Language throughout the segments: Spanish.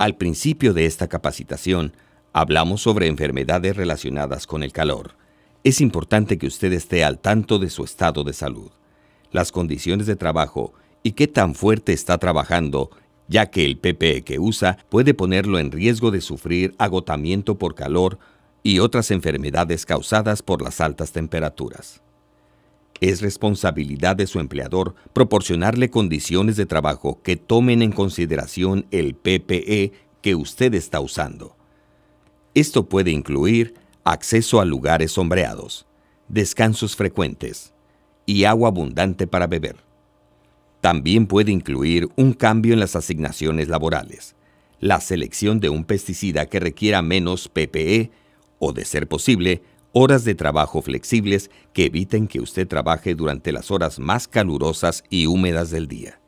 Al principio de esta capacitación, hablamos sobre enfermedades relacionadas con el calor. Es importante que usted esté al tanto de su estado de salud, las condiciones de trabajo y qué tan fuerte está trabajando, ya que el PPE que usa puede ponerlo en riesgo de sufrir agotamiento por calor y otras enfermedades causadas por las altas temperaturas. Es responsabilidad de su empleador proporcionarle condiciones de trabajo que tomen en consideración el PPE que usted está usando. Esto puede incluir acceso a lugares sombreados, descansos frecuentes y agua abundante para beber. También puede incluir un cambio en las asignaciones laborales, la selección de un pesticida que requiera menos PPE o, de ser posible, horas de trabajo flexibles que eviten que usted trabaje durante las horas más calurosas y húmedas del día.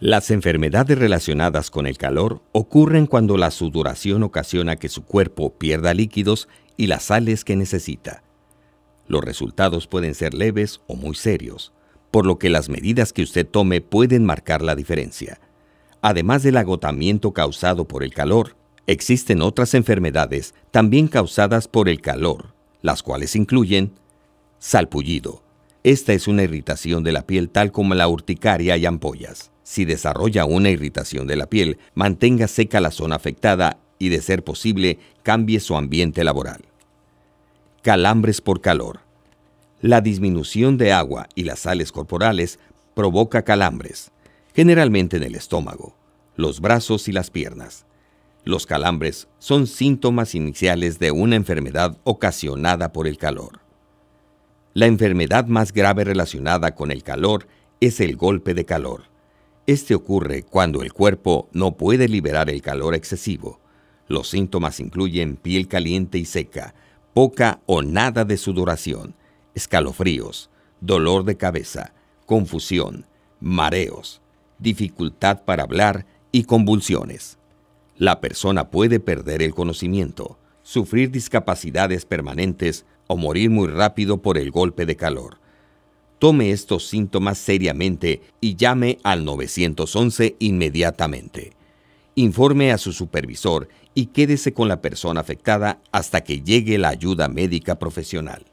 Las enfermedades relacionadas con el calor ocurren cuando la sudoración ocasiona que su cuerpo pierda líquidos y las sales que necesita. Los resultados pueden ser leves o muy serios, por lo que las medidas que usted tome pueden marcar la diferencia. Además del agotamiento causado por el calor, existen otras enfermedades también causadas por el calor, las cuales incluyen salpullido. Esta es una irritación de la piel tal como la urticaria y ampollas. Si desarrolla una irritación de la piel, mantenga seca la zona afectada y, de ser posible, cambie su ambiente laboral. Calambres por calor. La disminución de agua y las sales corporales provoca calambres, generalmente en el estómago, los brazos y las piernas. Los calambres son síntomas iniciales de una enfermedad ocasionada por el calor. La enfermedad más grave relacionada con el calor es el golpe de calor. Este ocurre cuando el cuerpo no puede liberar el calor excesivo. Los síntomas incluyen piel caliente y seca, poca o nada de sudoración, escalofríos, dolor de cabeza, confusión, mareos, dificultad para hablar y convulsiones la persona puede perder el conocimiento, sufrir discapacidades permanentes o morir muy rápido por el golpe de calor. Tome estos síntomas seriamente y llame al 911 inmediatamente. Informe a su supervisor y quédese con la persona afectada hasta que llegue la ayuda médica profesional.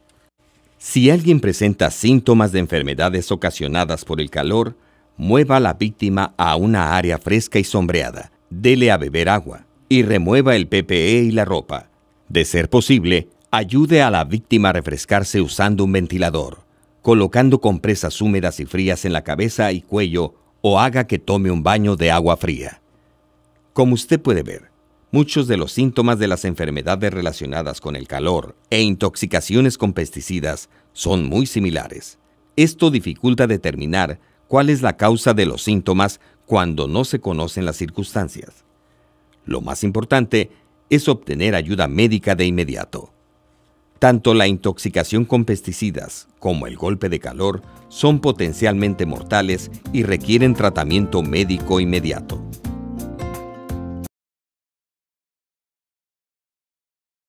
Si alguien presenta síntomas de enfermedades ocasionadas por el calor, mueva a la víctima a una área fresca y sombreada dele a beber agua y remueva el PPE y la ropa. De ser posible, ayude a la víctima a refrescarse usando un ventilador, colocando compresas húmedas y frías en la cabeza y cuello o haga que tome un baño de agua fría. Como usted puede ver, muchos de los síntomas de las enfermedades relacionadas con el calor e intoxicaciones con pesticidas son muy similares. Esto dificulta determinar cuál es la causa de los síntomas cuando no se conocen las circunstancias. Lo más importante es obtener ayuda médica de inmediato. Tanto la intoxicación con pesticidas como el golpe de calor son potencialmente mortales y requieren tratamiento médico inmediato.